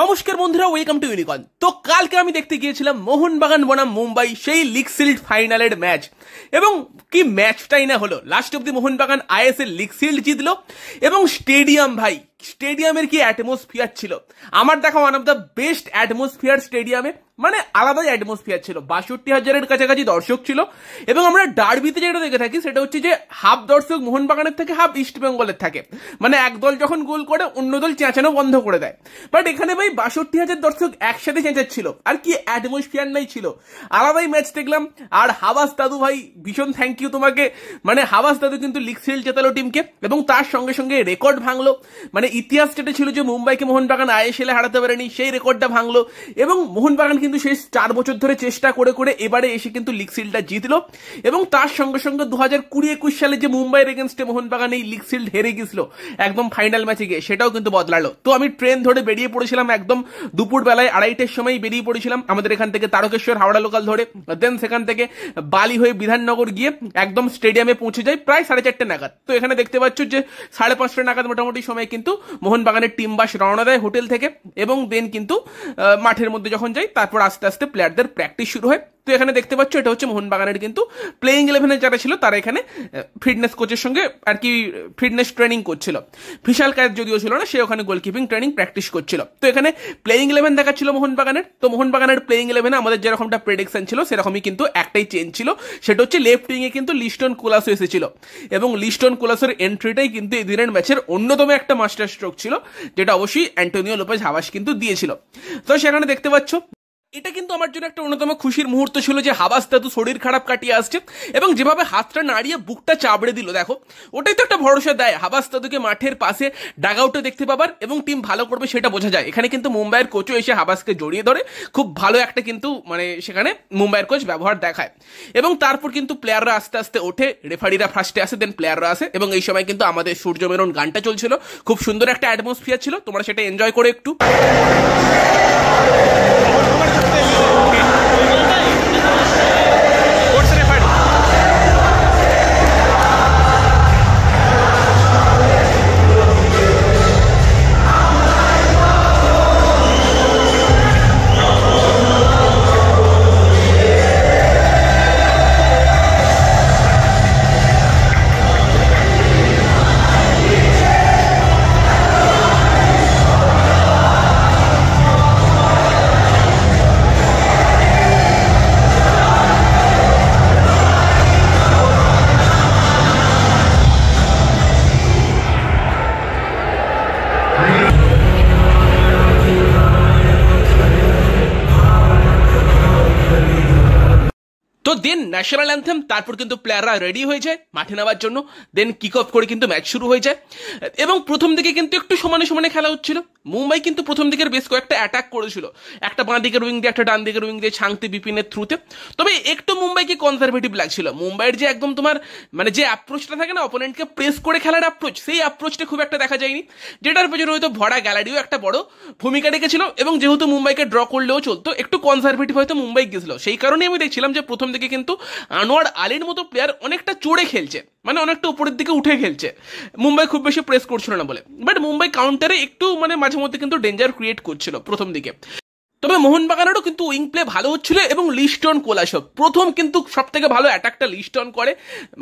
নমস্কার বন্ধুরা welcome to ইউনিকন তো কালকে আমি দেখতে গিয়েছিলাম মোহনবাগান বনাম মুম্বাই সেই লিগ সিল্ড ফাইনালের ম্যাচ এবং কি ম্যাচটাই না হলো লাস্ট অব্দি মোহনবাগান আইএসএল লিগ সিল্ড জিতলো এবং স্টেডিয়াম ভাই স্টেডিয়ামের কি অ্যাটমোসফিয়ার ছিল আমার দেখা one of the best atmosphere স্টেডিয়ামে মানে আলাদাই অ্যাটমোসফিয়ার ছিল বাষট্টি হাজারের কাছাকাছি দর্শক ছিল এবং আমরা ডার্বিতে যেটা দেখে থাকি সেটা হচ্ছে যে হাফ দর্শক মোহনবাগানের থেকে হাফ ইস্ট বেঙ্গলের থাকে মানে এক দল যখন গোল করে অন্য দল চেঁচানো বন্ধ করে দেয় বাট এখানে ভাই বাষট্টি হাজার দর্শক একসাথে চেঁচাচ্ছিল আর কি অ্যাটমোসফিয়ার নাই ছিল আলাদাই ম্যাচ দেখলাম আর হাবাস দাদু ভাই ভীষণ থ্যাংক ইউ তোমাকে মানে হাবাস দাদু কিন্তু লিগ সিল চেতালো টিমকে এবং তার সঙ্গে সঙ্গে রেকর্ড ভাঙলো মানে ইতিহাস যেটা ছিল যে মুম্বাইকে মোহনবাগান আইএসএলে হারাতে পারেনি সেই রেকর্ডটা ভাঙলো এবং মোহনবাগান কিন্তু শেষ চার বছর ধরে চেষ্টা করে করে এবারে এসে কিন্তু লিগ সিলটা জিতলো এবং তার সঙ্গে সঙ্গে দু হাজার কুড়ি একুশ সালে যে মুম্বাইয়ের এগেনস্টে মোহনবাগান এই লিগ সিল্ড হেরে গেছিল একদম ফাইনাল ম্যাচে গিয়ে সেটাও কিন্তু বদলালো তো আমি ট্রেন ধরে বেরিয়ে পড়েছিলাম একদম দুপুর বেলায় আড়াইটের সময় বেরিয়ে পড়েছিলাম আমাদের এখান থেকে তারকেশ্বর হাওড়া লোকাল ধরে দেন সেখান থেকে বালি হয়ে বিধাননগর গিয়ে একদম স্টেডিয়ামে পৌঁছে যায় প্রায় সাড়ে চারটে নাগাদ তো এখানে দেখতে পাচ্ছ যে সাড়ে পাঁচটা নাগাদ মোটামুটি সময় কিন্তু মোহনবাগানের টিম বাস রওনা দেয় হোটেল থেকে এবং দেন কিন্তু মাঠের মধ্যে যখন যাই তারপর আস্তে আস্তে প্লেয়ারদের প্র্যাকটিস শুরু হয় তো এখানে দেখতে পাচ্ছ এটা হচ্ছে মোহনবাগানের কিন্তু প্লেয়িং ইলেভেনে যারা ছিল তারা এখানে ফিটনেস কোচের সঙ্গে আর কি ফিটনেস ট্রেনিং করছিল ভিশাল কাজ যদিও ছিল না সে ওখানে গোলকিপিং ট্রেনিং প্র্যাকটিস করছিল তো এখানে প্লেয়িং ইলেভেন দেখা ছিল মোহনবাগানের তো মোহনবাগানের প্লেয়িং ইলেভেনে আমাদের যেরকমটা প্রেডিকশন ছিল সেরকমই কিন্তু একটাই চেঞ্জ ছিল সেটা হচ্ছে লেফট উইংয়ে কিন্তু লিস্টন কোলাসো এসেছিল এবং লিস্টন কোলাসোর এন্ট্রিটাই কিন্তু এই দিনের ম্যাচের অন্যতম একটা মাস্টার স্ট্রোক ছিল যেটা অবশ্যই অ্যান্টোনিও লোপেজ হাওয়াস কিন্তু দিয়েছিল তো সেখানে দেখতে পাচ্ছ এটা কিন্তু আমার জন্য একটা অন্যতম খুশির মুহূর্ত ছিল যে হাবাস দাদু শরীর খারাপ কাটিয়ে আসছে এবং যেভাবে হাতটা নাড়িয়ে বুকটা চাবড়ে দিল দেখো ওটাই তো একটা ভরসা দেয় হাবাস দাদুকে মাঠের পাশে ডাগ আউটে দেখতে পাবার এবং টিম ভালো করবে সেটা বোঝা যায় এখানে কিন্তু মুম্বাইয়ের কোচও এসে হাবাসকে জড়িয়ে ধরে খুব ভালো একটা কিন্তু মানে সেখানে মুম্বাইয়ের কোচ ব্যবহার দেখায় এবং তারপর কিন্তু প্লেয়াররা আস্তে আস্তে ওঠে রেফারিরা ফার্স্টে আসে দেন প্লেয়াররা আসে এবং এই সময় কিন্তু আমাদের সূর্য মেরন গানটা চলছিল খুব সুন্দর একটা অ্যাটমসফিয়ার ছিল তোমরা সেটা এনজয় করে একটু ন্যাশনাল অ্যান্থেম তারপর কিন্তু প্লেয়াররা রেডি হয়ে যায় মাঠে নেওয়ার জন্য দেন কিক অফ করে কিন্তু ম্যাচ শুরু হয়ে যায় এবং প্রথম দিকে কিন্তু একটু সমানে সমানে খেলা হচ্ছিল মুম্বাই কিন্তু প্রথম দিকের বেশ কয়েকটা অ্যাটাক করেছিল একটা বাঁ দিকের উইং দিয়ে একটা ডান দিকের উইং দিয়ে ছাংতে বিপিনের থ্রুতে তবে একটু মুম্বাইকে কনজারভেটিভ লাগছিল মুম্বাইয়ের যে একদম তোমার মানে যে অ্যাপ্রোচটা থাকে না অপোনেন্টকে প্রেস করে খেলার অ্যাপ্রোচ সেই অ্যাপ্রোচটা খুব একটা দেখা যায়নি যেটার পেছনে হয়তো ভরা গ্যালারিও একটা বড় ভূমিকা রেখেছিল এবং যেহেতু মুম্বাইকে ড্র করলেও চলতো একটু কনজারভেটিভ হয়তো মুম্বাই গেছিল সেই কারণে আমি দেখছিলাম যে প্রথম দিকে কিন্তু আনোয়ার আলীর মতো প্লেয়ার অনেকটা চড়ে খেলছে মানে অনেকটা উপরের দিকে উঠে খেলছে মুম্বাই খুব বেশি প্রেস করছিল না বলে বাট মুম্বাই কাউন্টারে একটু মানে মাঝে মধ্যে কিন্তু ডেঞ্জার ক্রিয়েট করছিল প্রথম দিকে তবে মোহনবাগানেরও কিন্তু উইং প্লে ভালো হচ্ছিল এবং লিস্টন কোলাসব প্রথম কিন্তু সব থেকে ভালো অ্যাটাকটা লিস্টন করে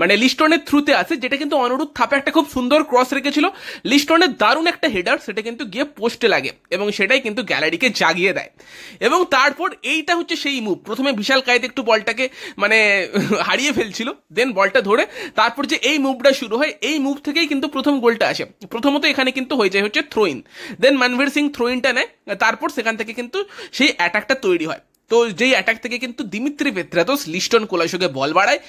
মানে লিস্টনের থ্রুতে আসে যেটা কিন্তু অনুরোধ থাপে একটা খুব সুন্দর ক্রস রেখেছিল লিস্টনের দারুণ একটা হেডার সেটা কিন্তু গিয়ে পোস্টে লাগে এবং সেটাই কিন্তু গ্যালারিকে জাগিয়ে দেয় এবং তারপর এইটা হচ্ছে সেই মুভ প্রথমে বিশাল কায়দে একটু বলটাকে মানে হারিয়ে ফেলছিল দেন বলটা ধরে তারপর যে এই মুভটা শুরু হয় এই মুভ থেকেই কিন্তু প্রথম গোলটা আসে প্রথমত এখানে কিন্তু হয়ে যায় হচ্ছে থ্রোইন দেন মানভীর সিং থ্রোইনটা নেয় তারপর সেখান থেকে কিন্তু সেই অ্যাটাকটা তৈরি হয় তো যেই অ্যাটাক থেকে কিন্তু দিমিত্রি পেত্রাতোস লিস্টন কোলাসকে বল বাড়ায়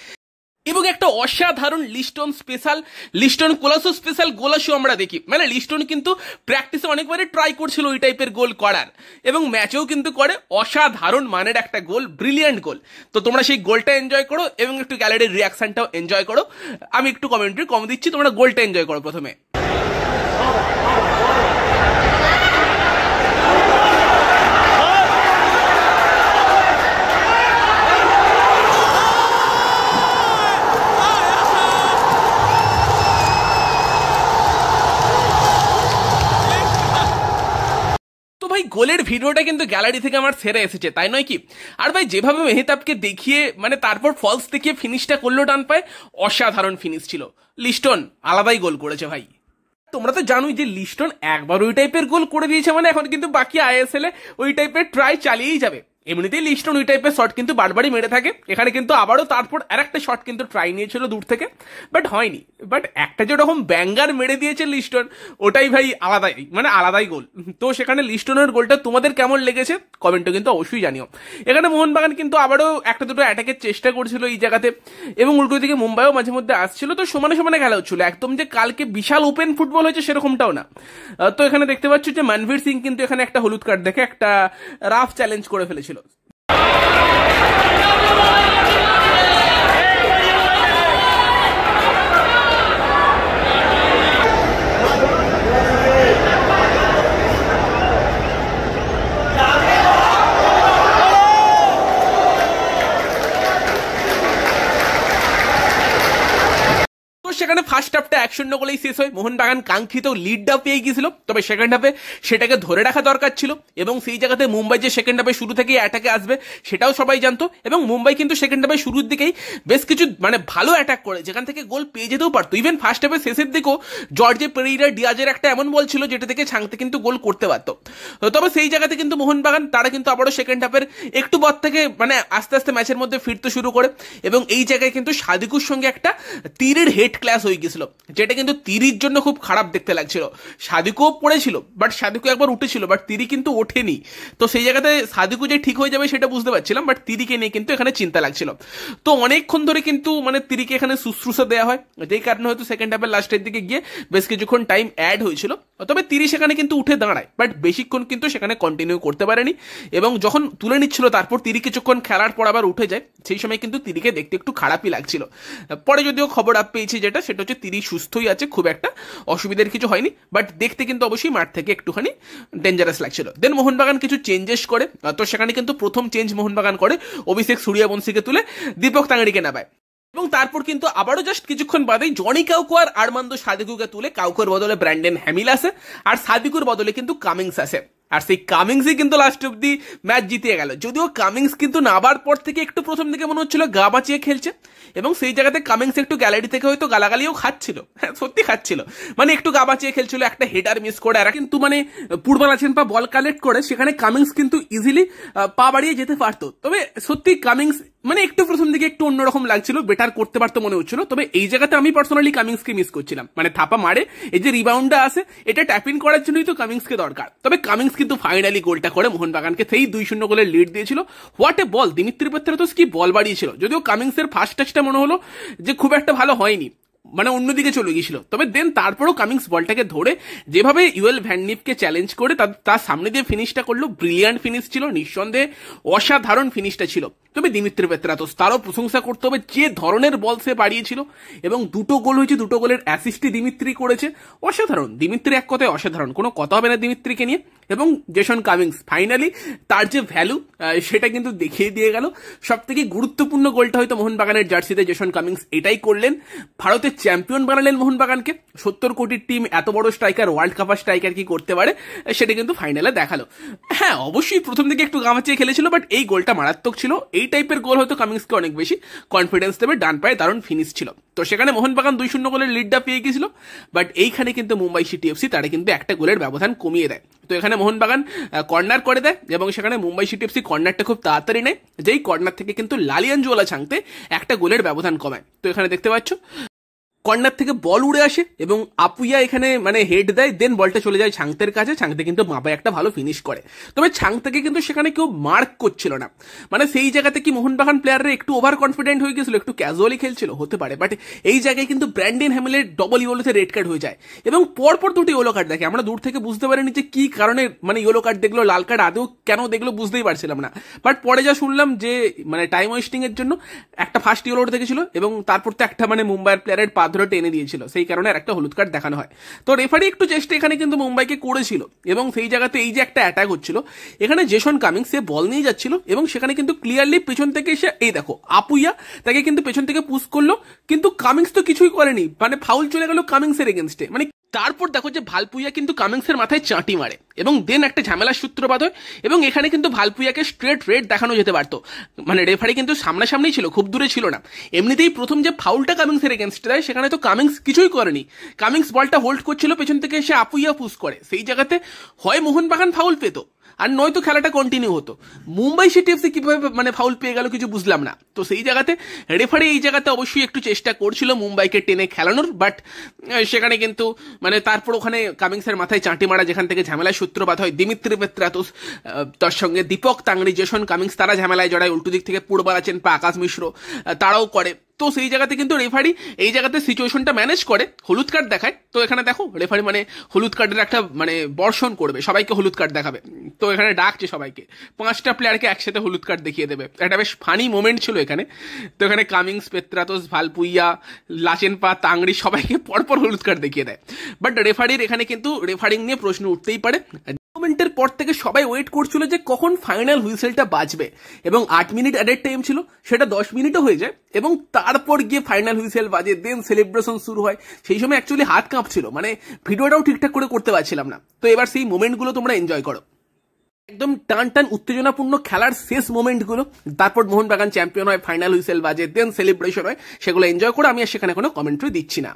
এবং একটা অসাধারণ Liston special Liston Colaco special golazo আমরা দেখি মানে লিস্টন কিন্তু প্র্যাকটিসে অনেকবারই ট্রাই করছিল ওই টাইপের গোল করার এবং ম্যাচেও কিন্তু করে অসাধারণ মানের একটা গোল ব্রিলিয়ান্ট গোল তো তোমরা সেই গোলটা এনজয় করো এবং একটু গ্যালারির রিয়াকশনটাও এনজয় করো আমি একটু কমেন্ট্রি কম দিচ্ছি তোমরা গোলটা এনজয় করো প্রথমে গোলের ভিডিওটা কিন্তু গ্যালারি থেকে আমার সেরে এসেছে তাই নয় কি আর ভাই যেভাবে মেহতাবকে দেখিয়ে মানে তারপর ফলস দেখিয়ে ফিনিশটা করলো টান পায় অসাধারণ ফিনিশ ছিল লিস্টন আলাদাই গোল করেছে ভাই তোমরা তো জানোই যে লিস্টন একবার ওই টাইপের গোল করে দিয়েছে মানে এখন কিন্তু বাকি আইএসএল এ ওই টাইপের ট্রাই চালিয়েই যাবে এমনিতেই লিস্টন ওই টাইপের শট কিন্তু বারবারই মেরে থাকে এখানে কিন্তু আবারও তারপর আর একটা শট কিন্তু ট্রাই নিয়েছিল দূর থেকে বাট হয়নি বাট একটা যেরকম ব্যাঙ্গার মেরে দিয়েছে লিস্টন ওটাই ভাই আলাদাই মানে আলাদাই গোল তো সেখানে লিস্টনের গোলটা তোমাদের কেমন লেগেছে কমেন্টও কিন্তু অবশ্যই জানিও এখানে মোহনবাগান কিন্তু আবারও একটা দুটো অ্যাটাকের চেষ্টা করছিল এই জায়গাতে এবং উল্টো দিকে মুম্বাইও মাঝে মধ্যে আসছিল তো সমানে সমানে খেলা হচ্ছিল একদম যে কালকে বিশাল ওপেন ফুটবল হয়েছে সেরকমটাও না তো এখানে দেখতে পাচ্ছ যে মানভীর সিং কিন্তু এখানে একটা হলুদ কার্ড দেখে একটা রাফ চ্যালেঞ্জ করে ফেলেছিল মোহনবাগানে ফার্স্ট হাফটা এক শূন্য গোলেই শেষ হয় মোহনবাগান কাঙ্ক্ষিত লিড লিডটা পেয়ে গিয়েছিল তবে সেকেন্ড হাফে সেটাকে ধরে রাখা দরকার ছিল এবং সেই জায়গাতে মুম্বাই যে সেকেন্ড হাফে শুরু থেকেই অ্যাটাকে আসবে সেটাও সবাই জানতো এবং মুম্বাই কিন্তু সেকেন্ড হাফে শুরুর দিকেই বেশ কিছু মানে ভালো অ্যাটাক করে যেখান থেকে গোল পেয়ে যেতেও পারতো ইভেন ফার্স্ট হাফে শেষের দিকেও জর্জে পেরিরা ডিয়াজের একটা এমন বল ছিল যেটা থেকে ছাংতে কিন্তু গোল করতে পারত তবে সেই জায়গাতে কিন্তু মোহনবাগান তারা কিন্তু আবারও সেকেন্ড হাফের একটু পর থেকে মানে আস্তে আস্তে ম্যাচের মধ্যে ফিরতে শুরু করে এবং এই জায়গায় কিন্তু সাদিকুর সঙ্গে একটা তীরের হেড ক্লাস হয়ে গিয়েছিল যেটা কিন্তু তিরির জন্য খুব খারাপ দেখতে লাগছিল সাদিকুও পড়েছিল বাট সাদিকু একবার উঠেছিল বাট তিরি কিন্তু ওঠেনি তো সেই জায়গাতে সাদিকু যে ঠিক হয়ে যাবে সেটা বুঝতে পারছিলাম বাট তিরিকে নিয়ে কিন্তু এখানে চিন্তা লাগছিল তো অনেকক্ষণ ধরে কিন্তু মানে তিরিকে এখানে শুশ্রূষা দেওয়া হয় যেই কারণে হয়তো সেকেন্ড হাফের লাস্টের দিকে গিয়ে বেশ কিছুক্ষণ টাইম অ্যাড হয়েছিল তবে তিরি সেখানে কিন্তু উঠে দাঁড়ায় বাট বেশিক্ষণ কিন্তু সেখানে কন্টিনিউ করতে পারেনি এবং যখন তুলে নিচ্ছিল তারপর তিরি কিছুক্ষণ খেলার পর আবার উঠে যায় সেই সময় কিন্তু তিরিকে দেখতে একটু খারাপই লাগছিল পরে যদিও খবর আপ পেয়েছি যেটা সেটা হচ্ছে তিরি সুস্থই আছে খুব একটা অসুবিধার কিছু হয়নি বাট দেখতে কিন্তু অবশ্যই মাঠ থেকে একটুখানি ডেঞ্জারাস লাগছিল দেন মোহনবাগান কিছু চেঞ্জেস করে তো সেখানে কিন্তু প্রথম চেঞ্জ মোহনবাগান করে অভিষেক সূর্যবংশীকে তুলে দীপক তাঙড়িকে নামায় এবং তারপর কিন্তু আবারও জাস্ট কিছুক্ষণ বাদেই জনি কাউকু আর আরমান্দ সাদিকুকে তুলে কাউকোর বদলে ব্র্যান্ডেন হ্যামিল আসে আর সাদিকুর বদলে কিন্তু কামিংস আসে আর সেই কামিংসই কিন্তু লাস্ট দি ম্যাচ জিতিয়ে গেল যদিও কামিংস কিন্তু নাবার পর থেকে একটু প্রথম দিকে মনে হচ্ছিল গা বাঁচিয়ে খেলছে এবং সেই জায়গাতে কামিংস একটু গ্যালারি থেকে হয়তো গালাগালিও খাচ্ছিল হ্যাঁ সত্যি খাচ্ছিল মানে একটু গা বাঁচিয়ে খেলছিল একটা হেডার মিস করে আর কিন্তু মানে পূর্বালাচেন বা বল কালেক্ট করে সেখানে কামিংস কিন্তু ইজিলি পা বাড়িয়ে যেতে পারতো তবে সত্যি কামিংস মানে একটু প্রথম দিকে একটু অন্যরকম লাগছিল বেটার করতে পারতো মনে হচ্ছিল তবে এই জায়গাতে আমি পার্সোনালি কামিংসকে মিস করছিলাম মানে থাপা মারে এই যে রিবাউন্ডটা আসে এটা ট্যাপ ইন করার জন্যই তো কামিংসকে দরকার তবে কামিংস কিন্তু ফাইনালি গোলটা করে মোহনবাগানকে সেই দুই শূন্য গোলের লিড দিয়েছিল what a ball Dimitri Petratos কি বল বাড়িয়েছিল যদিও কামিংসের ফার্স্ট টাচটা মনে হলো যে খুব একটা ভালো হয়নি মানে অন্যদিকে চলে গিয়েছিল তবে দেন তারপরও কামিংস বলটাকে ধরে যেভাবে ইউএল ভ্যাননিপকে চ্যালেঞ্জ করে তার সামনে দিয়ে ফিনিশটা করলো ব্রিলিয়ান্ট ফিনিশ ছিল নিঃসন্দেহে অসাধারণ ফিনিশটা ছিল তবে দিমিত্রি পেত্রাতোস তারও প্রশংসা করতে হবে যে ধরনের বল সে বাড়িয়েছিল এবং দুটো গোল হয়েছে দুটো গোলের অ্যাসিস্টই দিমিত্রি করেছে অসাধারণ দিমিত্রি এক কথায় অসাধারণ কোনো কথা হবে না দিমিত্রিকে নিয়ে এবং জেসন কামিংস ফাইনালি তার যে ভ্যালু সেটা কিন্তু দেখিয়ে দিয়ে গেল সব থেকে গুরুত্বপূর্ণ গোলটা হয়তো মোহনবাগানের জার্সিতে জেসন কামিংস এটাই করলেন ভারতের চ্যাম্পিয়ন বানালেন মোহনবাগানকে সত্তর কোটির টিম এত বড় স্ট্রাইকার ওয়ার্ল্ড কাপার স্ট্রাইকার কি করতে পারে সেটা কিন্তু ফাইনালে দেখালো হ্যাঁ অবশ্যই প্রথম দিকে একটু গামাচিয়ে খেলেছিল বাট এই গোলটা মারাত্মক ছিল এই টাইপের গোল হয়তো কামিংসকে অনেক বেশি কনফিডেন্স দেবে ডান পায়ে দারুণ ফিনিশ ছিল তো সেখানে মোহনবাগান দুই শূন্য গোলের লিডটা পেয়ে গেছিল বাট এইখানে কিন্তু মুম্বাই সিটি এফসি তারা কিন্তু একটা গোলের ব্যবধান কমিয়ে দেয় তো এখানে মোহনবাগান কর্নার করে দেয় এবং সেখানে মুম্বাই সিটি এফসি কর্নারটা খুব তাড়াতাড়ি নেয় যেই কর্নার থেকে কিন্তু লালিয়ানজুয়ালা ছাংতে একটা গোলের ব্যবধান কমায় তো এখানে দেখতে পাচ্ছ কর্নার থেকে বল উড়ে আসে এবং আপুইয়া এখানে মানে হেড দেয় দেন বলটা চলে যায় ছাংতের কাছে ছাংতে কিন্তু মাপায় একটা ভালো ফিনিশ করে তবে ছাংতেকে কিন্তু সেখানে কেউ মার্ক করছিল না মানে সেই জায়গাতে কি মোহনবাগান প্লেয়াররা একটু ওভার কনফিডেন্ট হয়ে গেছিল একটু ক্যাজুয়ালি খেলছিল হতে পারে বাট এই জায়গায় কিন্তু ব্র্যান্ডিন হ্যামিলের ডবল ইয়েলোতে রেড কার্ড হয়ে যায় এবং পরপর দুটি ইয়েলো কার্ড দেখে আমরা দূর থেকে বুঝতে পারিনি যে কি কারণে মানে ইয়েলো কার্ড দেখলো লাল কার্ড আদৌ কেন দেখলো বুঝতেই পারছিলাম না বাট পরে যা শুনলাম যে মানে টাইম ওয়েস্টিং এর জন্য একটা ফার্স্ট ইয়েলোটা দেখেছিল এবং তারপর তো একটা মানে মুম্বাইয়ের প্লেয়ারের পা ধরে টেনে দিয়েছিল সেই কারণে আর একটা হলুদ কার্ড দেখানো হয় তো রেফারি একটু চেষ্টা এখানে কিন্তু মুম্বাইকে করেছিল এবং সেই জায়গাতে এই যে একটা অ্যাটাক হচ্ছিল এখানে জেসন কামিং সে বল নিয়ে যাচ্ছিল এবং সেখানে কিন্তু ক্লিয়ারলি পেছন থেকে এসে এই দেখো আপুইয়া তাকে কিন্তু পেছন থেকে পুশ করলো কিন্তু কামিংস তো কিছুই করেনি মানে ফাউল চলে গেল কামিংসের এগেনস্টে মানে তারপর দেখো যে ভালপুইয়া কিন্তু কামিংসের মাথায় চাঁটি মারে এবং দেন একটা ঝামেলার সূত্রপাত হয় এবং এখানে কিন্তু ভালপুইয়াকে স্ট্রেট রেড দেখানো যেতে পারতো মানে রেফারি কিন্তু সামনাসামনি ছিল খুব দূরে ছিল না এমনিতেই প্রথম যে ফাউলটা কামিংসের এগেনস্টে দেয় সেখানে তো কামিংস কিছুই করেনি কামিংস বলটা হোল্ড করছিল পেছন থেকে সে আপুইয়া পুশ করে সেই জায়গাতে হয় মোহনবাগান ফাউল পেতো আর নয়তো খেলাটা কন্টিনিউ হতো মুম্বাই সিটি এফসি কীভাবে মানে ফাউল পেয়ে গেল কিছু বুঝলাম না তো সেই জায়গাতে রেফারি এই জায়গাতে অবশ্যই একটু চেষ্টা করছিল মুম্বাইকে টেনে খেলানোর বাট সেখানে কিন্তু মানে তারপর ওখানে কামিংসের মাথায় চাঁটি মারা যেখান থেকে ঝামেলায় সূত্রপাত হয় দিমিত্রি তো তার সঙ্গে দীপক তাংড়ি জেশন কামিংস তারা ঝামেলায় জড়ায় উল্টো দিক থেকে পূর্বারাচেন পা আকাশ মিশ্র তারাও করে তো সেই জায়গাতে কিন্তু রেফারি এই জায়গাতে সিচুয়েশনটা ম্যানেজ করে হলুদ কার্ড দেখায় তো এখানে দেখো রেফারি মানে হলুদ কার্ডের একটা মানে বর্ষণ করবে সবাইকে হলুদ কার্ড দেখাবে তো এখানে ডাকছে সবাইকে পাঁচটা প্লেয়ারকে একসাথে হলুদ কার্ড দেখিয়ে দেবে একটা বেশ ফানি মোমেন্ট ছিল এখানে তো এখানে কামিংস পেত্রাতোস ভালপুইয়া লাচেনপা তাংড়ি সবাইকে পরপর হলুদ কার্ড দেখিয়ে দেয় বাট রেফারির এখানে কিন্তু রেফারিং নিয়ে প্রশ্ন উঠতেই পারে মোমেন্টের পর থেকে সবাই ওয়েট করছিল যে কখন ফাইনাল হুইসেলটা বাজবে এবং আট মিনিট অ্যাডেড টাইম ছিল সেটা দশ মিনিটও হয়ে যায় এবং তারপর গিয়ে ফাইনাল হুইসেল বাজে দেন সেলিব্রেশন শুরু হয় সেই সময় অ্যাকচুয়ালি হাত কাঁপছিল মানে ভিডিওটাও ঠিকঠাক করে করতে পারছিলাম না তো এবার সেই মোমেন্টগুলো তোমরা এনজয় করো একদম টান টান উত্তেজনাপূর্ণ খেলার শেষ মোমেন্টগুলো তারপর মোহনবাগান চ্যাম্পিয়ন হয় ফাইনাল হুইসেল বাজে দেন সেলিব্রেশন হয় সেগুলো এনজয় করে আমি আর সেখানে কোনো কমেন্ট্রি দিচ্ছি না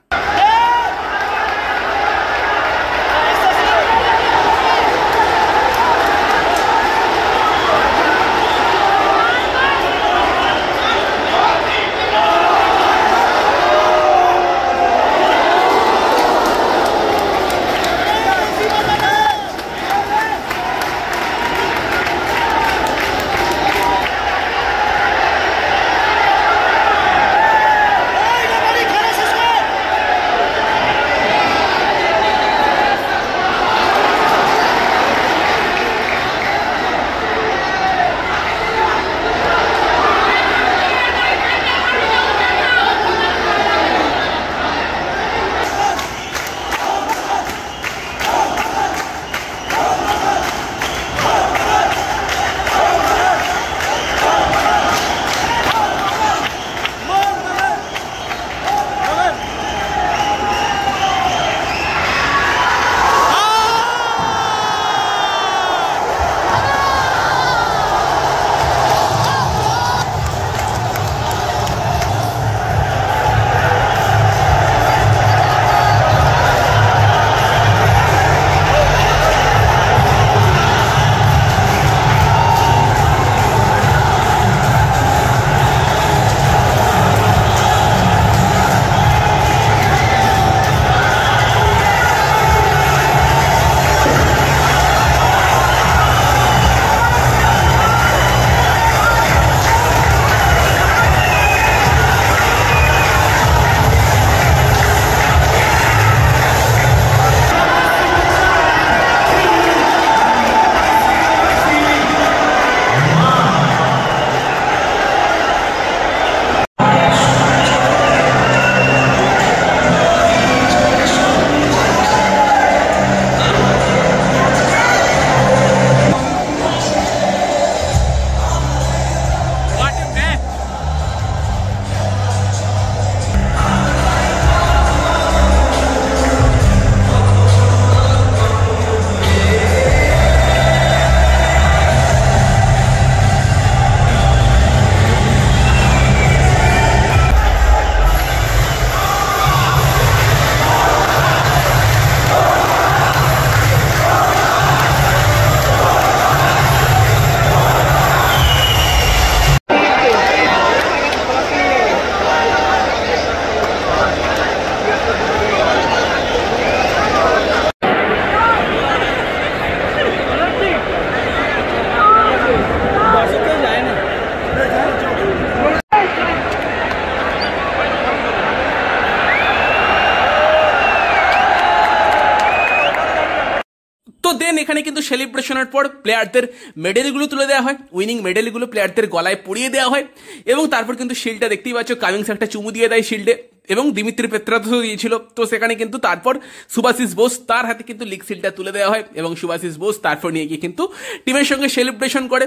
সেখানে কিন্তু সেলিব্রেশনের পর প্লেয়ারদের মেডেলগুলো তুলে দেওয়া হয় উইনিং মেডেলগুলো প্লেয়ারদের গলায় পুড়িয়ে দেওয়া হয় এবং তারপর কিন্তু শিল্ডটা দেখতেই পাচ্ছ কামিংস একটা চুমু দিয়ে দেয় শিল্ডে এবং দিমিত্রি পেত্রাতসও দিয়েছিল তো সেখানে কিন্তু তারপর সুভাশিস বোস তার হাতে কিন্তু লিগ সিলটা তুলে দেওয়া হয় এবং সুভাশিস বোস তারপর নিয়ে গিয়ে কিন্তু টিমের সঙ্গে সেলিব্রেশন করে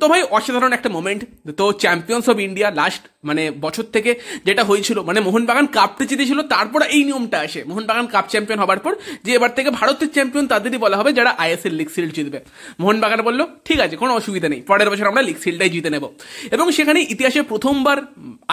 তো ভাই অসাধারণ একটা মোমেন্ট তো চ্যাম্পিয়ন্স অফ ইন্ডিয়া লাস্ট মানে বছর থেকে যেটা হয়েছিল মানে মোহনবাগান কাপটি জিতেছিল তারপর এই নিয়মটা আসে মোহনবাগান কাপ চ্যাম্পিয়ন হবার পর যে এবার থেকে ভারতের চ্যাম্পিয়ন তাদেরই বলা হবে যারা আইএসএল লিগ সিল জিতবে মোহনবাগান বললো ঠিক আছে কোনো অসুবিধা নেই পরের বছর আমরা লিগ সিলটাই জিতে নেব এবং সেখানে ইতিহাসে প্রথমবার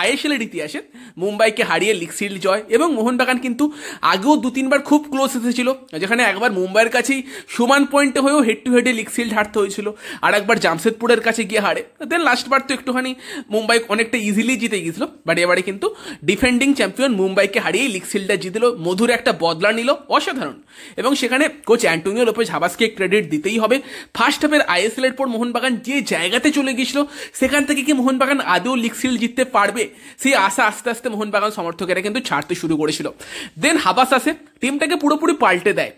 আইএসএল এর ইতিহাসে মুম্বাইকে হারিয়ে এক্সিল জয় এবং মোহনবাগান কিন্তু আগেও দু তিনবার খুব ক্লোজ এসেছিল যেখানে একবার মুম্বাইয়ের কাছেই সমান পয়েন্টে হয়েও হেড টু হেডে লিগ হারতে হয়েছিল আর একবার জামশেদপুরের কাছে গিয়ে হারে দেন লাস্ট বার তো একটুখানি মুম্বাই অনেকটা ইজিলি জিতে গিয়েছিল বাট এবারে কিন্তু ডিফেন্ডিং চ্যাম্পিয়ন মুম্বাইকে হারিয়েই লিগ শিল্ডটা জিতল মধুর একটা বদলা নিল অসাধারণ এবং সেখানে কোচ অ্যান্টোনিও লোপেজ হাবাসকে ক্রেডিট দিতেই হবে ফার্স্ট হাফের আইএসএল এর পর মোহনবাগান যে জায়গাতে চলে গিয়েছিল সেখান থেকে কি মোহনবাগান আদৌ লিগ জিততে পারবে সেই আশা আস্তে আস্তে মোহনবাগান সমর্থকের লোকেরা কিন্তু ছাড়তে শুরু করেছিল দেন হাবাস আসে টিমটাকে পুরোপুরি পাল্টে দেয়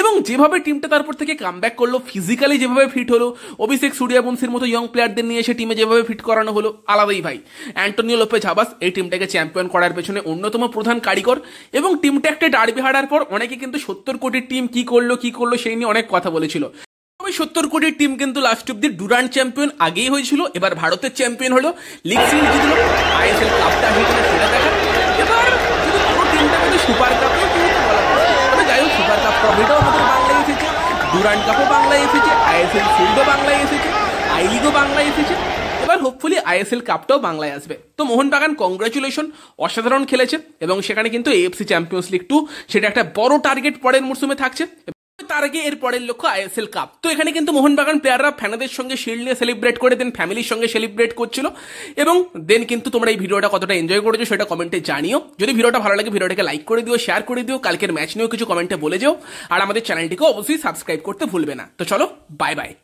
এবং যেভাবে টিমটা তারপর থেকে কাম ব্যাক করলো ফিজিক্যালি যেভাবে ফিট হলো অভিষেক সূর্যবংশীর মতো ইয়ং প্লেয়ারদের নিয়ে এসে টিমে যেভাবে ফিট করানো হলো আলাদাই ভাই অ্যান্টোনিও লোপেজ হাবাস এই টিমটাকে চ্যাম্পিয়ন করার পেছনে অন্যতম প্রধান কারিগর এবং টিমটা একটা ডার্বি হারার পর অনেকে কিন্তু সত্তর কোটি টিম কি করলো কি করলো সেই নিয়ে অনেক কথা বলেছিল সত্তর কোটির টিম কিন্তু লাস্ট অব্দি ডুরান্ট চ্যাম্পিয়ন আগেই হয়েছিল এবার ভারতের চ্যাম্পিয়ন হলো লিগ সিরিজ জিতলো আইএসএল কাপটা সেটা দেখা সুপার কাপ তবে যাই হোক সুপার কাপ ট্রফিটাও আমাদের বাংলায় এসেছে ডুরান্ড কাপও বাংলায় এসেছে আইএসএল শিল্ডও বাংলায় এসেছে আই লিগও বাংলায় এসেছে এবার হোপফুলি আইএসএল কাপটাও বাংলায় আসবে তো মোহনবাগান কংগ্রাচুলেশন অসাধারণ খেলেছে এবং সেখানে কিন্তু এএফসি চ্যাম্পিয়ন্স লিগ টু সেটা একটা বড় টার্গেট পরের মরশুমে থাকছে তার আগে এর পরের লক্ষ্য আইএসএল কাপ তো এখানে কিন্তু মোহনবাগান প্লেয়াররা ফ্যানাদের সঙ্গে শিল্ড নিয়ে সেলিব্রেট করে দেন ফ্যামিলির সঙ্গে সেলিব্রেট করছিল এবং দেন কিন্তু তোমরা এই ভিডিওটা কতটা এনজয় করেছো সেটা কমেন্টে জানিও যদি ভিডিওটা ভালো লাগে ভিডিওটাকে লাইক করে দিও শেয়ার করে দিও কালকের ম্যাচ নিয়েও কিছু কমেন্টে বলে যেও আর আমাদের চ্যানেলটিকে অবশ্যই সাবস্ক্রাইব করতে ভুলবে না তো চলো বাই বাই